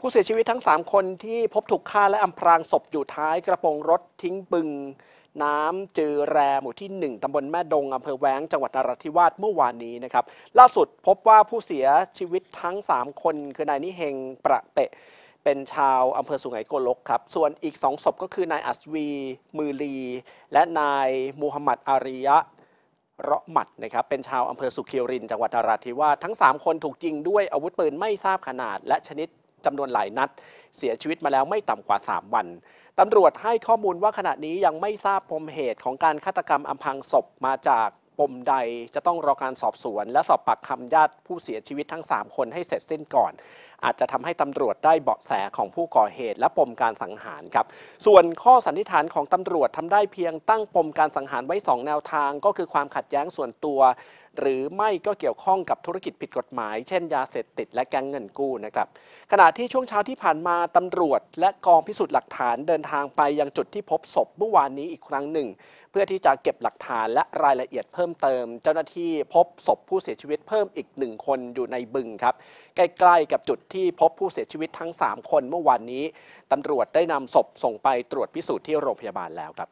ผู้เสียชีวิตทั้ง 3 คนที่พบถูกฆ่าและอำพรางศพอยู่ท้ายกระโปรงรถทิ้งบึง น้ำจือแร หมู่ที่ 1ตำบลแม่ดงอำเภอแหวงจังหวัดนราธิวาสเมื่อวานนี้นะครับล่าสุดพบว่าผู้เสียชีวิตทั้ง 3 คนคือนายนิเฮง ประเปะเป็นชาวอำเภอสุไหงโกลกครับส่วนอีกสองศพก็คือนายอัศวี มือลี และนายมูฮัมหมัดอาริยะเราะหมัดนะครับเป็นชาวอำเภอสุขีริน จังหวัดนราธิวาสทั้ง 3 คนถูกยิงด้วยอาวุธปืนไม่ทราบขนาดและชนิดจำนวนหลายนัดเสียชีวิตมาแล้วไม่ต่ำกว่า 3 วันตำรวจให้ข้อมูลว่าขณะนี้ยังไม่ทราบปมเหตุของการฆาตกรรมอำพางศพมาจากปมใด จะต้องรอการสอบสวน และสอบปากคำญาติผู้เสียชีวิตทั้ง 3 คนให้เสร็จสิ้นก่อน อาจจะทำให้ตำรวจได้เบาะแสของผู้ก่อเหตุและปมการสังหารครับส่วนข้อสันนิษฐานของตำรวจทำได้เพียงตั้งปมการสังหารไว้ 2 แนวทาง ก็คือความขัดแย้งส่วนตัวหรือไม่ก็เกี่ยวข้องกับธุรกิจผิดกฎหมาย เช่นยาเสพติดและแก๊งเงินกู้นะครับขณะที่ช่วงเช้าที่ผ่านมาตำรวจและกองพิสูจน์หลักฐานเดินทางไปยังจุดที่พบศพเมื่อวานนี้อีกครั้งหนึ่ง เพื่อที่จะเก็บหลักฐานและรายละเอียดเพิ่มเติม เจ้าหน้าที่พบศพผู้เสียชีวิตเพิ่มอีกหนึ่งคนอยู่ในบึงครับใกล้ๆ กับจุดที่พบผู้เสียชีวิตทั้ง 3 คนเมื่อวานนี้ตำรวจได้นำศพส่งไปตรวจพิสูจน์ที่โรงพยาบาลแล้วครับ